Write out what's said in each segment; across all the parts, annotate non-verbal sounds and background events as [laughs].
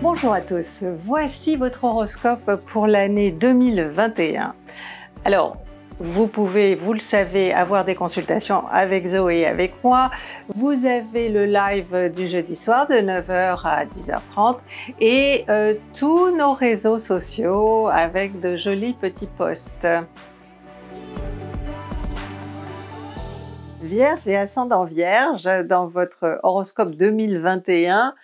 Bonjour à tous, voici votre horoscope pour l'année 2021. Alors, vous pouvez, vous le savez, avoir des consultations avec Zoé et avec moi. Vous avez le live du jeudi soir de 9h à 10h30 et euh, tous nos réseaux sociaux avec de jolis petits posts. Vierge et ascendant Vierge, dans votre horoscope 2021,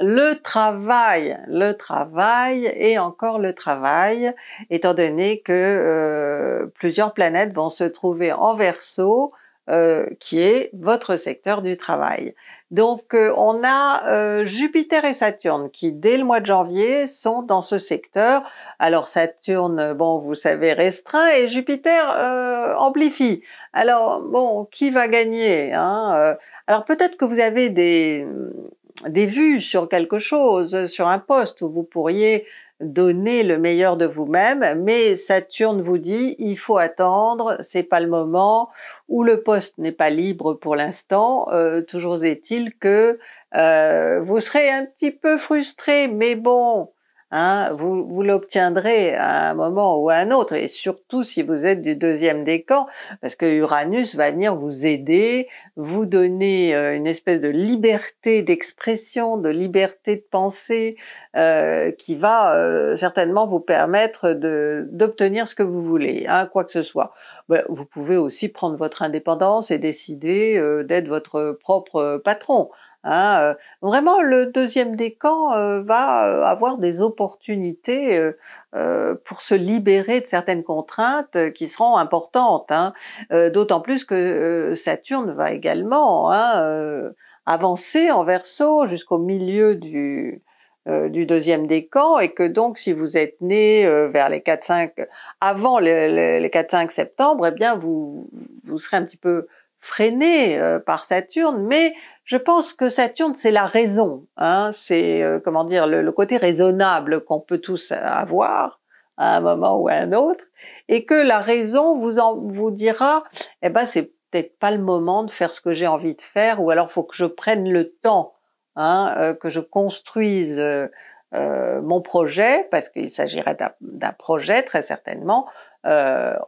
le travail, le travail et encore le travail, étant donné que euh, plusieurs planètes vont se trouver en verso, euh, qui est votre secteur du travail. Donc euh, on a Jupiter et Saturne qui dès le mois de janvier sont dans ce secteur. Alors Saturne, bon vous savez restreint et Jupiter amplifie. Alors bon, qui va gagner hein Alors peut-être que vous avez des des vues sur quelque chose, sur un poste où vous pourriez donner le meilleur de vous-même, mais Saturne vous dit il faut attendre, c'est pas le moment, ou le poste n'est pas libre pour l'instant. Euh, toujours est-il que euh, vous serez un petit peu frustré, mais bon, Hein, vous, vous l'obtiendrez à un moment ou à un autre, et surtout si vous êtes du deuxième décan, parce que Uranus va venir vous aider, vous donner euh, une espèce de liberté d'expression, de liberté de pensée, euh, qui va euh, certainement vous permettre d'obtenir ce que vous voulez, hein, quoi que ce soit. Ben, vous pouvez aussi prendre votre indépendance et décider euh, d'être votre propre patron. Hein, euh, vraiment, le deuxième décan euh, va euh, avoir des opportunités pour se libérer de certaines contraintes qui seront importantes, hein. d'autant plus que Saturne va également hein, avancer en verso jusqu'au milieu du, deuxième décan et que donc si vous êtes né vers les 4-5 avant les 4-5 septembre, eh bien vous vous serez un petit peu freiné par Saturne, mais je pense que Saturne, c'est la raison, hein, c'est euh, comment dire le, côté raisonnable qu'on peut tous avoir à un moment ou à un autre, et que la raison vous en, vous dira, eh ben c'est peut-être pas le moment de faire ce que j'ai envie de faire, ou alors faut que je prenne le temps, hein, euh, que je construise euh, mon projet, parce qu'il s'agirait d'un projet très certainement.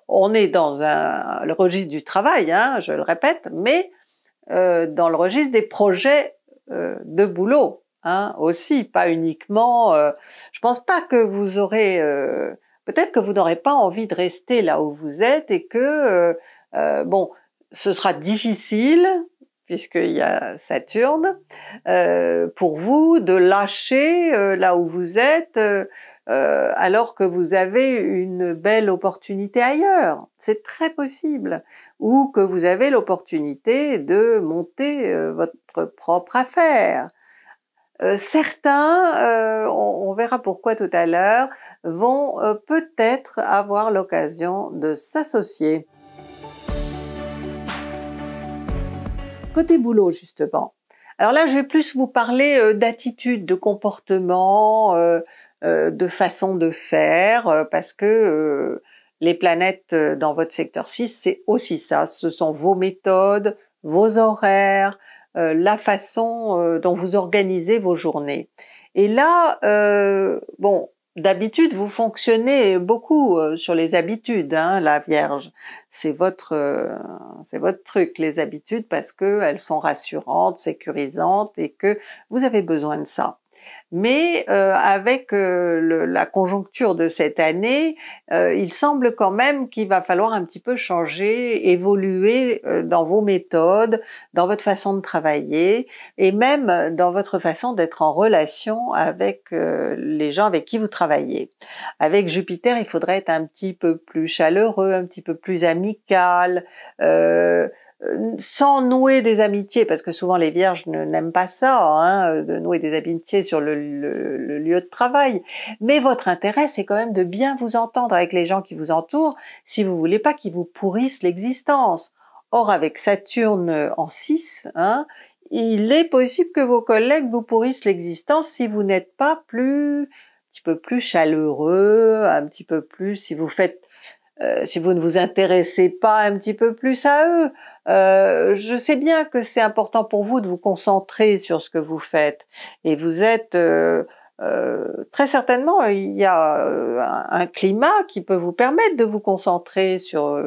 on est dans un, le registre du travail, hein, je le répète, mais euh, dans le registre des projets euh, de boulot hein, aussi, pas uniquement. Euh, je pense pas que vous aurez, euh, peut-être que vous n'aurez pas envie de rester là où vous êtes et que bon, ce sera difficile puisqu'il y a Saturne, pour vous de lâcher là où vous êtes euh, alors que vous avez une belle opportunité ailleurs. C'est très possible. Ou que vous avez l'opportunité de monter euh, votre propre affaire. Euh, certains, on, on, verra pourquoi tout à l'heure, vont peut-être avoir l'occasion de s'associer. Côté boulot, justement. Alors là, je vais plus vous parler d'attitude, de comportement, euh, de façon de faire, euh, parce que euh, les planètes dans votre secteur 6, c'est aussi ça. Ce sont vos méthodes, vos horaires, la façon dont vous organisez vos journées. Et là, bon, d'habitude, vous fonctionnez beaucoup sur les habitudes, hein, la Vierge. C'est votre, c'est votre truc, les habitudes, parce qu'elles sont rassurantes, sécurisantes et que vous avez besoin de ça. Mais euh, avec euh, la conjoncture de cette année, euh, il semble quand même qu'il va falloir un petit peu changer, évoluer dans vos méthodes, dans votre façon de travailler et même dans votre façon d'être en relation avec les gens avec qui vous travaillez. Avec Jupiter, il faudrait être un petit peu plus chaleureux, un petit peu plus amical sans nouer des amitiés, parce que souvent les vierges n'aiment pas ça, hein, de nouer des amitiés sur le, lieu de travail. Mais votre intérêt, c'est quand même de bien vous entendre avec les gens qui vous entourent, si vous voulez pas qu'ils vous pourrissent l'existence. Or, avec Saturne en 6, hein, il est possible que vos collègues vous pourrissent l'existence si vous n'êtes pas plus un petit peu plus chaleureux, un petit peu plus si vous faites euh, si vous ne vous intéressez pas un petit peu plus à eux, euh, je sais bien que c'est important pour vous de vous concentrer sur ce que vous faites et vous êtes euh, très certainement, il y a un climat qui peut vous permettre de vous concentrer sur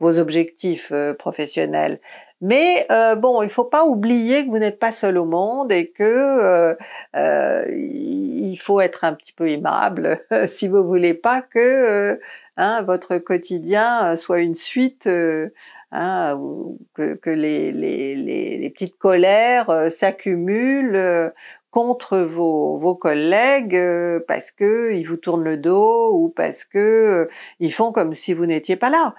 vos objectifs professionnels. Mais euh, bon, il ne faut pas oublier que vous n'êtes pas seul au monde et que euh, euh, il faut être un petit peu aimable [laughs] si vous voulez pas que hein, votre quotidien soit une suite. Hein, que, les, petites colères s'accumulent contre vos, collègues parce que ils vous tournent le dos ou parce que ils font comme si vous n'étiez pas là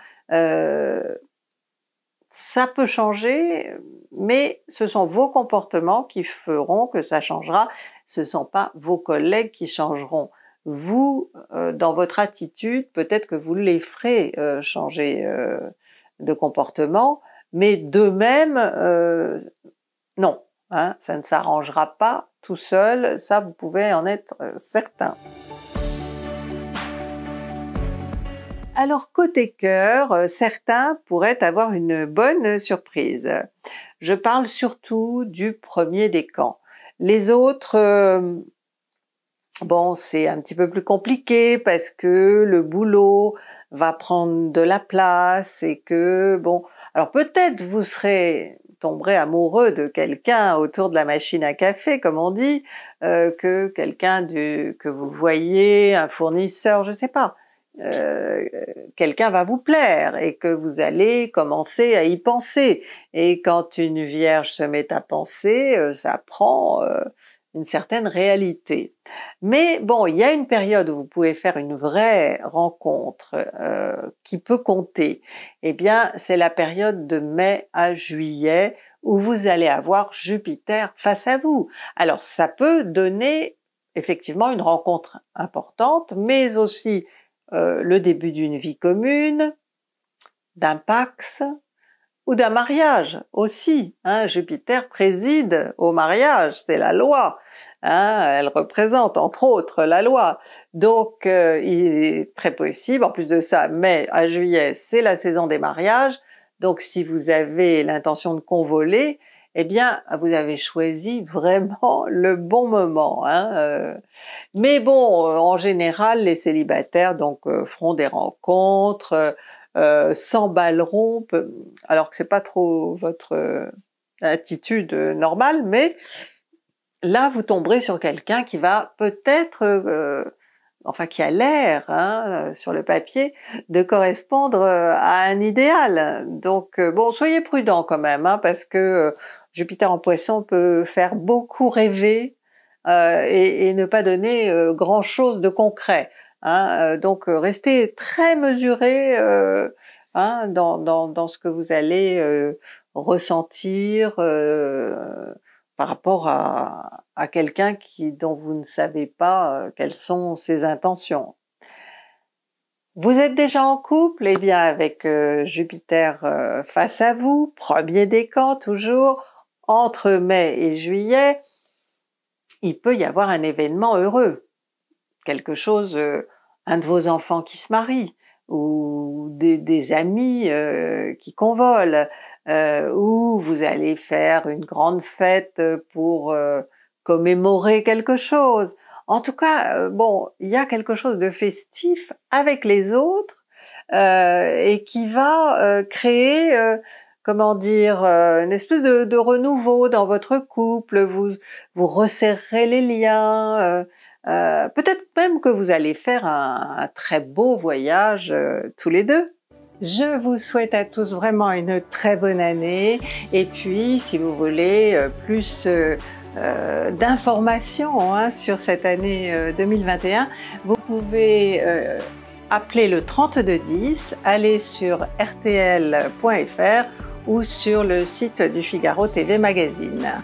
ça peut changer, mais ce sont vos comportements qui feront que ça changera. Ce ne sont pas vos collègues qui changeront. Vous, euh, dans votre attitude, peut-être que vous les ferez euh, changer euh, de comportement, mais d'eux-mêmes, non. Hein, ça ne s'arrangera pas tout seul, ça vous pouvez en être certain. Alors côté cœur, euh, certains pourraient avoir une bonne surprise. Je parle surtout du premier décan. Les autres, euh, bon, c'est un petit peu plus compliqué parce que le boulot va prendre de la place et que, bon, alors peut-être vous serez tomberez amoureux de quelqu'un autour de la machine à café, comme on dit, euh, que quelqu'un que vous voyez, un fournisseur, je sais pas. Euh, quelqu'un va vous plaire et que vous allez commencer à y penser. Et quand une vierge se met à penser, euh, ça prend euh, une certaine réalité. Mais bon, il y a une période où vous pouvez faire une vraie rencontre qui peut compter. Eh bien, c'est la période de mai à juillet où vous allez avoir Jupiter face à vous. Alors ça peut donner effectivement une rencontre importante, mais aussi euh, le début d'une vie commune, d'un pax ou d'un mariage aussi. Hein, Jupiter préside au mariage, c'est la loi. Hein. elle représente entre autres la loi. Donc euh, il est très possible, en plus de ça, mai à juillet, c'est la saison des mariages. Donc si vous avez l'intention de convoler, eh bien, vous avez choisi vraiment le bon moment. Hein euh. mais bon, euh, en général, les célibataires donc euh, feront des rencontres, s'emballeront, alors que c'est pas trop votre attitude normale, mais là, vous tomberez sur quelqu'un qui va peut-être enfin qui a l'air hein, euh, sur le papier de correspondre euh, à un idéal. Donc euh, bon, soyez prudent quand même, hein, parce que Jupiter en Poisson peut faire beaucoup rêver et, ne pas donner grand chose de concret. Hein. donc restez très mesuré dans, dans, dans, ce que vous allez ressentir, par rapport à, quelqu'un dont vous ne savez pas euh, quelles sont ses intentions. Vous êtes déjà en couple Eh bien, avec euh, Jupiter euh, face à vous, premier décan toujours, entre mai et juillet, il peut y avoir un événement heureux, quelque chose, un de vos enfants qui se marie, ou des, amis euh, qui convolent, euh, ou vous allez faire une grande fête pour euh, commémorer quelque chose. En tout cas, bon, il y a quelque chose de festif avec les autres et qui va créer comment dire, euh, une espèce de, renouveau dans votre couple, vous, vous resserrez les liens, euh, euh, peut-être même que vous allez faire un, très beau voyage tous les deux. Je vous souhaite à tous vraiment une très bonne année et puis si vous voulez plus d'informations hein, sur cette année 2021, vous pouvez appeler le 3210, aller sur rtl.fr ou sur le site du Figaro TV Magazine.